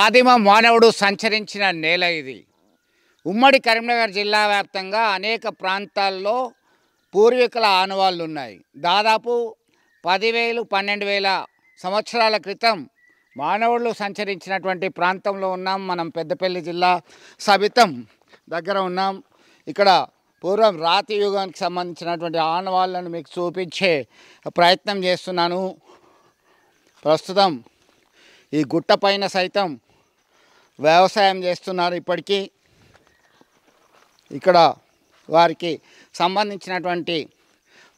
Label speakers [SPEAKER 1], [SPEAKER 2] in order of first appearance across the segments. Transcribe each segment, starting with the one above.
[SPEAKER 1] ఆదిమ మానవుడు సంచరించిన నేల ఇది ఉమ్మడి కరీంనగర్ జిల్లా వ్యాప్తంగా అనేక ప్రాంతాల్లో పూర్వీకుల ఆనవాళ్ళు ఉన్నాయి దాదాపు పదివేలు పన్నెండు వేల సంవత్సరాల క్రితం మానవుళ్ళు సంచరించినటువంటి ప్రాంతంలో ఉన్నాం మనం పెద్దపల్లి జిల్లా సబితం దగ్గర ఉన్నాం ఇక్కడ పూర్వం రాతి యుగానికి సంబంధించినటువంటి ఆనవాళ్ళను మీకు చూపించే ప్రయత్నం చేస్తున్నాను ప్రస్తుతం ఈ గుట్ట పైన సైతం వ్యవసాయం చేస్తున్నారు ఇప్పటికీ ఇక్కడ వారికి సంబంధించినటువంటి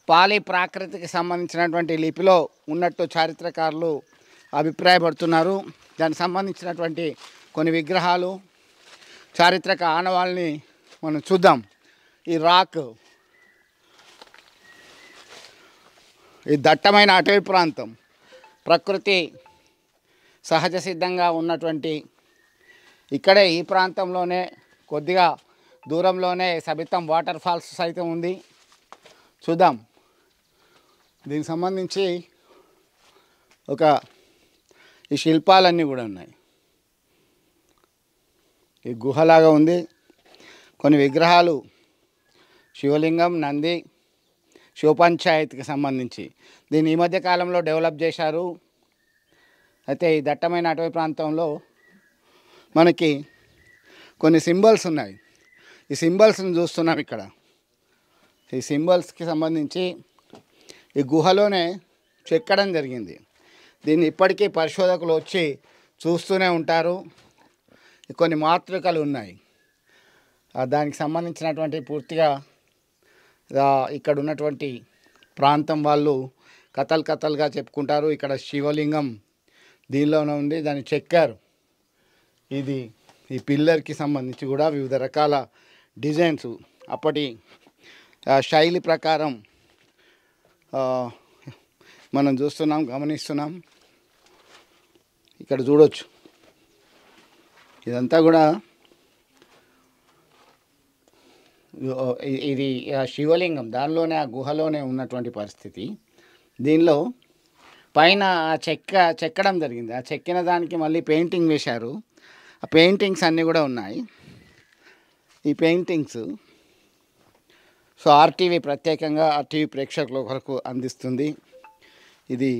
[SPEAKER 1] పాలి ప్రాకృతికి సంబంధించినటువంటి లిపిలో ఉన్నట్టు చారిత్రకారులు అభిప్రాయపడుతున్నారు దానికి సంబంధించినటువంటి కొన్ని విగ్రహాలు చారిత్రక ఆనవాళ్ళని మనం చూద్దాం ఈ రాక్ ఈ దట్టమైన అటవీ ప్రాంతం ప్రకృతి సహజ సిద్ధంగా ఉన్నటువంటి ఇక్కడే ఈ ప్రాంతంలోనే కొద్దిగా దూరంలోనే సబితం వాటర్ ఫాల్స్ సైతం ఉంది చూద్దాం దీనికి సంబంధించి ఒక ఈ శిల్పాలన్నీ కూడా ఉన్నాయి ఈ గుహలాగా ఉంది కొన్ని విగ్రహాలు శివలింగం నంది శివపంచాయతీకి సంబంధించి దీన్ని ఈ మధ్య కాలంలో డెవలప్ చేశారు అయితే ఈ దట్టమైన అటవీ ప్రాంతంలో మనకి కొన్ని సింబల్స్ ఉన్నాయి ఈ సింబల్స్ని చూస్తున్నాం ఇక్కడ ఈ సింబల్స్కి సంబంధించి ఈ గుహలోనే చెక్కడం జరిగింది దీన్ని ఇప్పటికీ పరిశోధకులు వచ్చి చూస్తూనే ఉంటారు కొన్ని మాతృకలు ఉన్నాయి దానికి సంబంధించినటువంటి పూర్తిగా ఇక్కడ ఉన్నటువంటి ప్రాంతం వాళ్ళు కథలు కథలుగా చెప్పుకుంటారు ఇక్కడ శివలింగం దీనిలోనే ఉంది దాన్ని చెక్కారు ఇది ఈ పిల్లర్కి సంబంధించి కూడా వివిధ రకాల డిజైన్స్ అప్పటి శైలి ప్రకారం మనం చూస్తున్నాం గమనిస్తున్నాం ఇక్కడ చూడొచ్చు ఇదంతా కూడా ఇది శివలింగం దానిలోనే ఆ గుహలోనే ఉన్నటువంటి పరిస్థితి దీనిలో పైన చెక్క చెక్కడం జరిగింది ఆ చెక్కిన దానికి మళ్ళీ పెయింటింగ్ వేశారు ఆ పెయింటింగ్స్ అన్నీ కూడా ఉన్నాయి ఈ పెయింటింగ్స్ సో ఆర్టీవీ ప్రత్యేకంగా ఆర్టీవీ ప్రేక్షకుల కొరకు అందిస్తుంది ఇది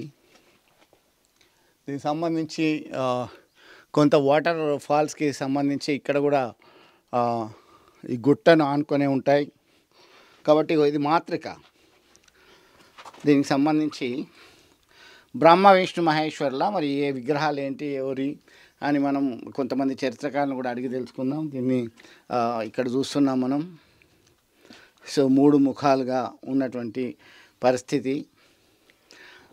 [SPEAKER 1] దీనికి సంబంధించి కొంత వాటర్ ఫాల్స్కి సంబంధించి ఇక్కడ కూడా ఈ గుట్టను ఆనుకొనే ఉంటాయి కాబట్టి ఇది మాత్రిక దీనికి సంబంధించి బ్రహ్మ విష్ణు మహేశ్వర్ల మరి ఏ విగ్రహాలు ఏంటి ఎవరి అని మనం కొంతమంది చరిత్రకారులను కూడా అడిగి తెలుసుకుందాం దీన్ని ఇక్కడ చూస్తున్నాం మనం సో మూడు ముఖాలుగా ఉన్నటువంటి పరిస్థితి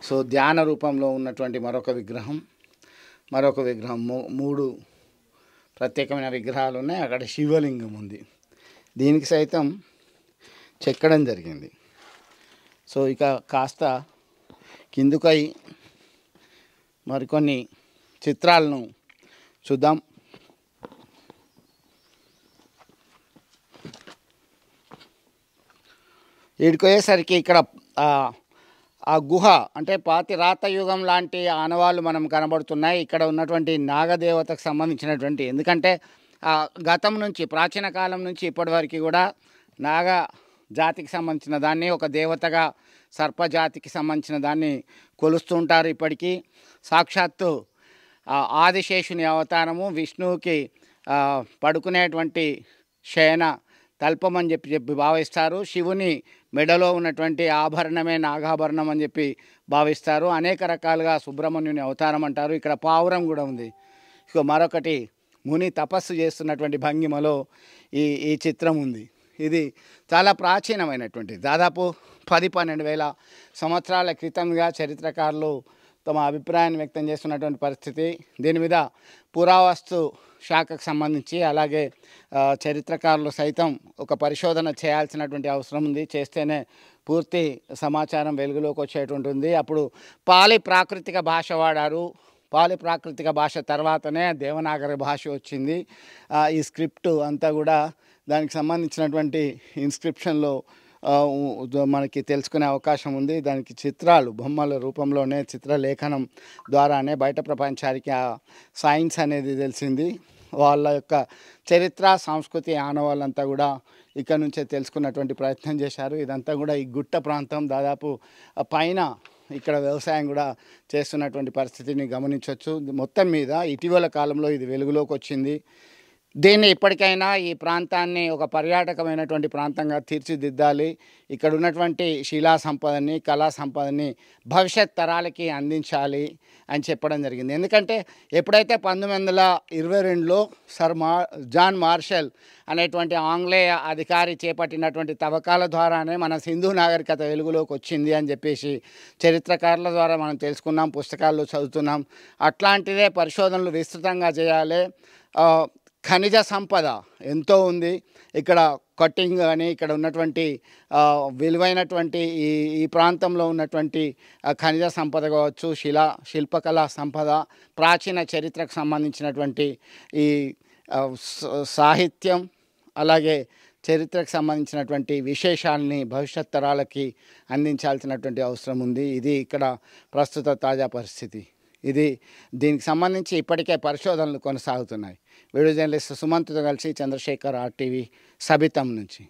[SPEAKER 1] సో ధ్యాన రూపంలో ఉన్నటువంటి మరొక విగ్రహం మరొక విగ్రహం మూడు ప్రత్యేకమైన విగ్రహాలు ఉన్నాయి అక్కడ శివలింగం ఉంది దీనికి సైతం చెక్కడం జరిగింది సో ఇక కాస్త కిందుకై మరికొన్ని చిత్రాలను చూద్దాం ఈడికొయేసరికి ఇక్కడ ఆ గుహ అంటే పాతి రాత యుగం లాంటి ఆనవాళ్ళు మనం కనబడుతున్నాయి ఇక్కడ ఉన్నటువంటి నాగదేవతకు సంబంధించినటువంటి ఎందుకంటే ఆ గతం నుంచి ప్రాచీన కాలం నుంచి ఇప్పటివరకు కూడా నాగ జాతికి సంబంధించిన దాన్ని ఒక దేవతగా సర్పజాతికి సంబంధించిన దాన్ని కొలుస్తుంటారు ఇప్పటికీ సాక్షాత్తు ఆదిశేషుని అవతారము విష్ణువుకి పడుకునేటువంటి శయన తల్పం అని చెప్పి చెప్పి భావిస్తారు శివుని మెడలో ఉన్నటువంటి ఆభరణమే నాగాభరణం అని చెప్పి భావిస్తారు అనేక రకాలుగా సుబ్రహ్మణ్యుని అవతారం అంటారు ఇక్కడ పావురం కూడా ఉంది ఇక మరొకటి ముని తపస్సు చేస్తున్నటువంటి భంగిమలో ఈ ఈ చిత్రం ఉంది ఇది చాలా ప్రాచీనమైనటువంటి దాదాపు పది పన్నెండు వేల సంవత్సరాల క్రితంగా చరిత్రకారులు తమ అభిప్రాయాన్ని వ్యక్తం చేస్తున్నటువంటి పరిస్థితి దీని మీద పురావస్తు శాఖకు సంబంధించి అలాగే చరిత్రకారులు సైతం ఒక పరిశోధన చేయాల్సినటువంటి అవసరం ఉంది చేస్తేనే పూర్తి సమాచారం వెలుగులోకి వచ్చేటువంటి ఉంది అప్పుడు పాలి ప్రాకృతిక భాష వాడారు పాలి ప్రాకృతిక భాష తర్వాతనే దేవనాగరి భాష వచ్చింది ఈ స్క్రిప్ట్ అంతా కూడా దానికి సంబంధించినటువంటి ఇన్స్క్రిప్షన్లో మనకి తెలుసుకునే అవకాశం ఉంది దానికి చిత్రాలు బొమ్మల రూపంలోనే చిత్రలేఖనం ద్వారానే బయట ప్రపంచానికి ఆ సైన్స్ అనేది తెలిసింది వాళ్ళ యొక్క చరిత్ర సంస్కృతి ఆనవాళ్ళంతా కూడా ఇక్కడ నుంచే తెలుసుకున్నటువంటి ప్రయత్నం చేశారు ఇదంతా కూడా ఈ గుట్ట ప్రాంతం దాదాపు పైన ఇక్కడ వ్యవసాయం కూడా చేస్తున్నటువంటి పరిస్థితిని గమనించవచ్చు మొత్తం మీద ఇటీవల కాలంలో ఇది వెలుగులోకి వచ్చింది దీన్ని ఇప్పటికైనా ఈ ప్రాంతాన్ని ఒక పర్యాటకమైనటువంటి ప్రాంతంగా తీర్చిదిద్దాలి ఇక్కడ ఉన్నటువంటి శిలా సంపదని కళా సంపదని భవిష్యత్ తరాలకి అందించాలి అని చెప్పడం జరిగింది ఎందుకంటే ఎప్పుడైతే పంతొమ్మిది వందల ఇరవై రెండులో సర్ మా జాన్ మార్షల్ అనేటువంటి ఆంగ్లేయ అధికారి చేపట్టినటువంటి తవ్వకాల ద్వారానే మన సింధు నాగరికత వెలుగులోకి వచ్చింది అని చెప్పేసి చరిత్రకారుల ద్వారా మనం తెలుసుకున్నాం పుస్తకాల్లో చదువుతున్నాం అట్లాంటిదే పరిశోధనలు విస్తృతంగా చేయాలి ఖనిజ సంపద ఎంతో ఉంది ఇక్కడ కట్టింగ్ కానీ ఇక్కడ ఉన్నటువంటి విలువైనటువంటి ఈ ఈ ప్రాంతంలో ఉన్నటువంటి ఖనిజ సంపద కావచ్చు శిలా శిల్పకళా సంపద ప్రాచీన చరిత్రకు సంబంధించినటువంటి ఈ సాహిత్యం అలాగే చరిత్రకు సంబంధించినటువంటి విశేషాలని భవిష్యత్ తరాలకి అందించాల్సినటువంటి అవసరం ఉంది ఇది ఇక్కడ ప్రస్తుత తాజా పరిస్థితి ఇది దీనికి సంబంధించి ఇప్పటికే పరిశోధనలు కొనసాగుతున్నాయి వీడియో జర్నలిస్ట్ సుమంత్తో కలిసి చంద్రశేఖర్ ఆర్టీవీ సబితం నుంచి